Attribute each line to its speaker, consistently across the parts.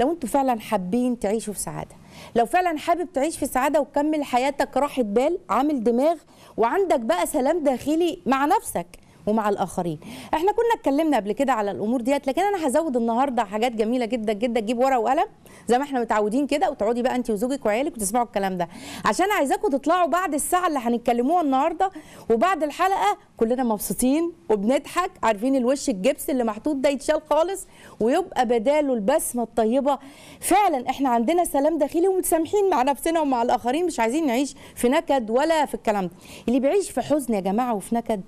Speaker 1: لو انتوا فعلا حابين تعيشوا في سعاده لو فعلا حابب تعيش في سعاده وتكمل حياتك راحه بال عامل دماغ وعندك بقى سلام داخلي مع نفسك ومع الاخرين احنا كنا اتكلمنا قبل كده على الامور ديت لكن انا هزود النهارده حاجات جميله جدا جدا تجيب ورقه وقلم زي ما احنا متعودين كده وتقعدي بقى انت وزوجك وعيالك وتسمعوا الكلام ده عشان عايزاكم تطلعوا بعد الساعه اللي هنتكلموها النهارده وبعد الحلقه كلنا مبسوطين وبنضحك عارفين الوش الجبس اللي محطوط ده يتشال خالص ويبقى بداله البسمه الطيبه فعلا احنا عندنا سلام داخلي ومتسامحين مع نفسنا ومع الاخرين مش عايزين نعيش في نكد ولا في الكلام ده اللي بيعيش في حزن يا جماعه وفي نكد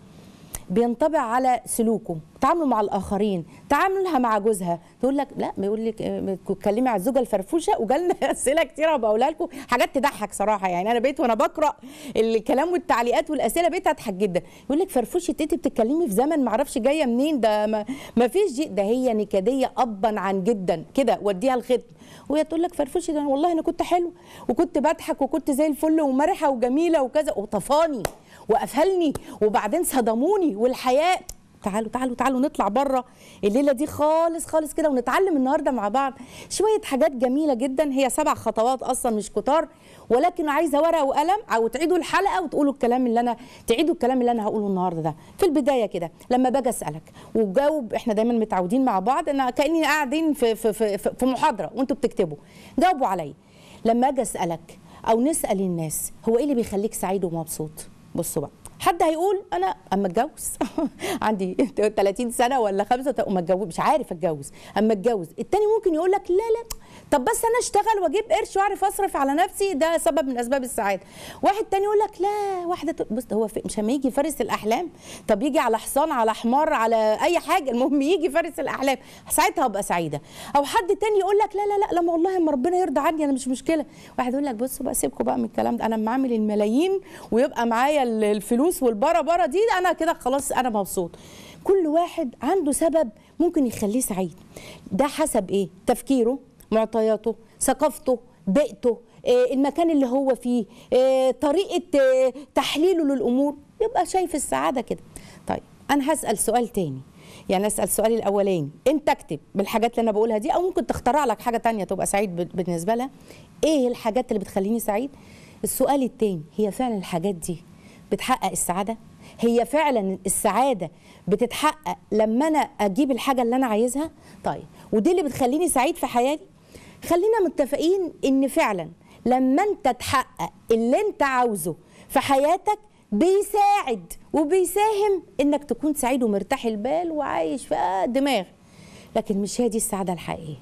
Speaker 1: بينطبع على سلوكه تعامله مع الاخرين تعاملها مع جوزها تقول لك لا بيقول لك اتكلمي على الزوجه الفرفوشه وجالنا اسئله كتيره وبقولها لكم حاجات تضحك صراحه يعني انا بقيت وانا بقرا الكلام والتعليقات والاسئله بقيت اضحك جدا يقول لك فرفوشه انت بتتكلمي في زمن ما اعرفش جايه منين ده ما فيش ده هي نكديه ابا عن جدا كده وديها الختم وهي تقول لك فرفوشه ده والله انا كنت حلو وكنت بضحك وكنت زي الفل ومرحه وجميله وكذا وطفاني وقفلني وبعدين صدموني والحياه تعالوا تعالوا تعالوا نطلع بره الليله دي خالص خالص كده ونتعلم النهارده مع بعض شويه حاجات جميله جدا هي سبع خطوات اصلا مش كتار ولكن عايزه ورقه وقلم او تعيدوا الحلقه وتقولوا الكلام اللي انا تعيدوا الكلام اللي انا هقوله النهارده ده في البدايه كده لما باجي اسالك وجاوب احنا دايما متعودين مع بعض انا كاني قاعدين في في في, في محاضره وانتوا بتكتبوا جاوبوا عليا لما اجي اسالك او نسال الناس هو ايه اللي بيخليك سعيد ومبسوط بصوا بقى حد هيقول انا اما اتجوز عندي 30 سنه ولا خمسة مش عارف اتجوز اما اتجوز التاني ممكن يقول لك لا لا طب بس انا اشتغل واجيب قرش واعرف اصرف على نفسي ده سبب من اسباب السعاده واحد تاني يقول لك لا واحده بص هو مش لما يجي فارس الاحلام طب يجي على حصان على حمار على اي حاجه المهم يجي فارس الاحلام ساعتها هبقى سعيده او حد تاني يقول لك لا لا لا لما والله ما ربنا يرضى عني انا مش مشكله واحد يقول لك بصوا بقى سيبكم بقى من الكلام ده انا لما اعمل الملايين ويبقى معايا الفلوس والبره بره دي انا كده خلاص انا مبسوط كل واحد عنده سبب ممكن يخليه سعيد ده حسب ايه تفكيره معطياته ثقافته بيئته آه، المكان اللي هو فيه آه، طريقة آه، تحليله للأمور يبقى شايف السعادة كده طيب أنا هسأل سؤال تاني يعني أسأل سؤالي الأولاني أنت اكتب بالحاجات اللي أنا بقولها دي أو ممكن تخترع لك حاجة تانية تبقى سعيد بالنسبة لها إيه الحاجات اللي بتخليني سعيد السؤال التاني هي فعلا الحاجات دي بتحقق السعادة هي فعلا السعادة بتتحقق لما أنا أجيب الحاجة اللي أنا عايزها طيب ودي اللي بتخليني سعيد في حياتي خلينا متفقين ان فعلا لما انت تحقق اللي انت عاوزه في حياتك بيساعد وبيساهم انك تكون سعيد ومرتاح البال وعايش في دماغ لكن مش هي دي السعاده الحقيقيه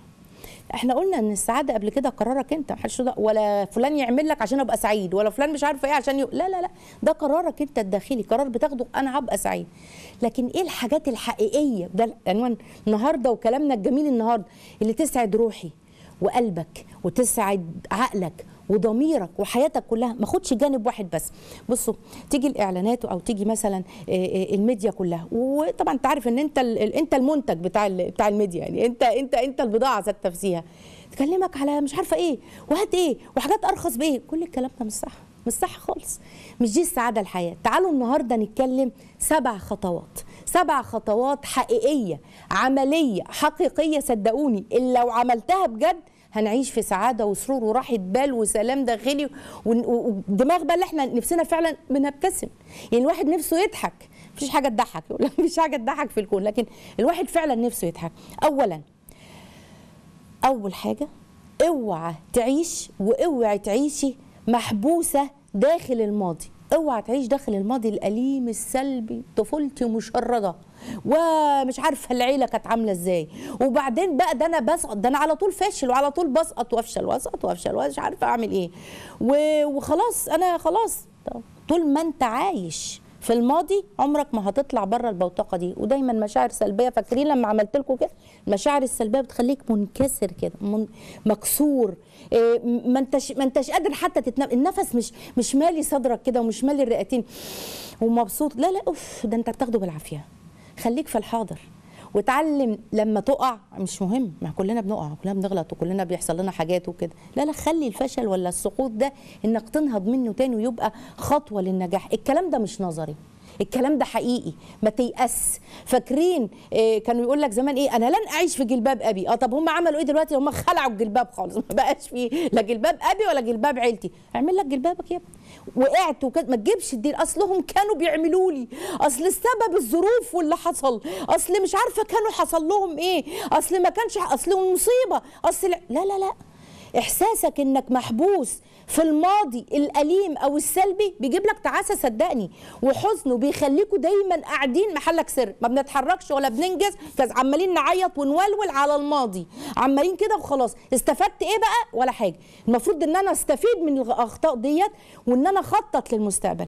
Speaker 1: احنا قلنا ان السعاده قبل كده قرارك انت محدش ولا فلان يعمل لك عشان ابقى سعيد ولا فلان مش عارفه ايه عشان يق... لا لا لا ده قرارك انت الداخلي قرار بتاخده انا هبقى سعيد لكن ايه الحاجات الحقيقيه ده عنوان النهارده وكلامنا الجميل النهارده اللي تسعد روحي وقلبك وتسعد عقلك وضميرك وحياتك كلها ما خدش جانب واحد بس بصوا تيجي الاعلانات او تيجي مثلا آه، آه، الميديا كلها وطبعا انت عارف ان انت انت المنتج بتاع بتاع الميديا يعني انت انت انت البضاعه ذات نفسها تكلمك على مش عارفه ايه وهات ايه وحاجات ارخص بايه كل الكلام ده مش صح مش صح خالص مش دي السعاده الحياه تعالوا النهارده نتكلم سبع خطوات سبع خطوات حقيقيه عمليه حقيقيه صدقوني اللي لو عملتها بجد هنعيش في سعاده وسرور وراحه بال وسلام داخلي ودماغ بقى اللي احنا نفسنا فعلا بنبتسم يعني الواحد نفسه يضحك مفيش حاجه تضحك مفيش حاجه تضحك في الكون لكن الواحد فعلا نفسه يضحك اولا اول حاجه اوعى تعيش واوعي تعيشي محبوسه داخل الماضي اوعى تعيش داخل الماضي الاليم السلبي طفولتي مشرده ومش عارف العيله كانت عامله ازاي وبعدين بقى ده انا بسقط ده انا على طول فاشل وعلى طول بسقط وافشل واسقط وافشل ومش عارفه اعمل ايه وخلاص انا خلاص طول ما انت عايش في الماضي عمرك ما هتطلع بره البوتقه دي ودايما مشاعر سلبيه فاكرين لما عملت لكم كده المشاعر السلبيه بتخليك منكسر كده من مكسور إيه ما انتش ما انتش قادر حتى تتنفس النفس مش مش مالي صدرك كده ومش مالي الرئتين ومبسوط لا لا اوف ده انت بتاخده بالعافيه خليك في الحاضر وتعلم لما تقع مش مهم ما كلنا بنقع وكلنا بنغلط وكلنا بيحصل لنا حاجات وكده لا لا خلي الفشل ولا السقوط ده انك تنهض منه تاني ويبقى خطوه للنجاح الكلام ده مش نظري الكلام ده حقيقي ما تيأس فاكرين آه، كانوا يقول لك زمان ايه انا لن اعيش في جلباب ابي اه طب هم عملوا ايه دلوقتي هم خلعوا الجلباب خالص ما بقاش فيه لا جلباب ابي ولا جلباب عيلتي اعمل لك جلبابك يا ابني وقعت وكد... ما تجيبش الدين اصلهم كانوا بيعملوا لي اصل السبب الظروف واللي حصل اصل مش عارفه كانوا حصل لهم ايه اصل ما كانش اصل مصيبه اصل لا لا لا احساسك انك محبوس في الماضي الاليم او السلبي بيجيب لك تعاسه صدقني وحزن وبيخليكوا دايما قاعدين محلك سر ما بنتحركش ولا بننجز عمالين نعيط ونولول على الماضي عمالين كده وخلاص استفدت ايه بقى ولا حاجه المفروض ان انا استفيد من الاخطاء ديت وان انا اخطط للمستقبل